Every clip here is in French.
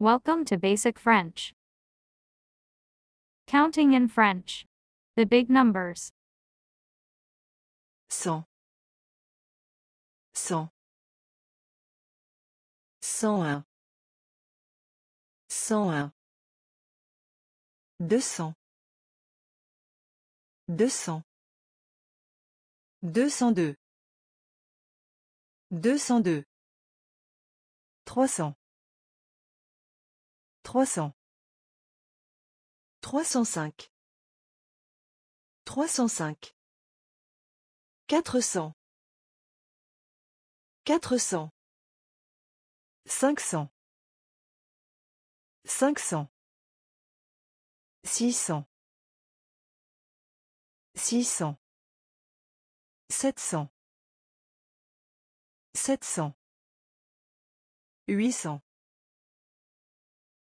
Welcome to Basic French. Counting in French. The big numbers. Cent. Cent. Cent un. Cent un. Deux cents. Deux cents. Deux cent deux. Deux cent deux. Trois cents. 300 305 305 400 400 500 500 600 600 700 700 800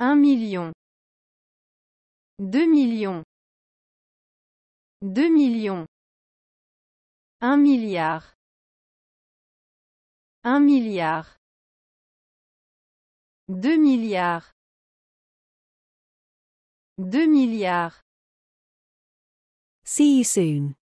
1 million 2 millions 2 millions 1 milliard 1 milliard 2 milliards 2 milliards See you soon.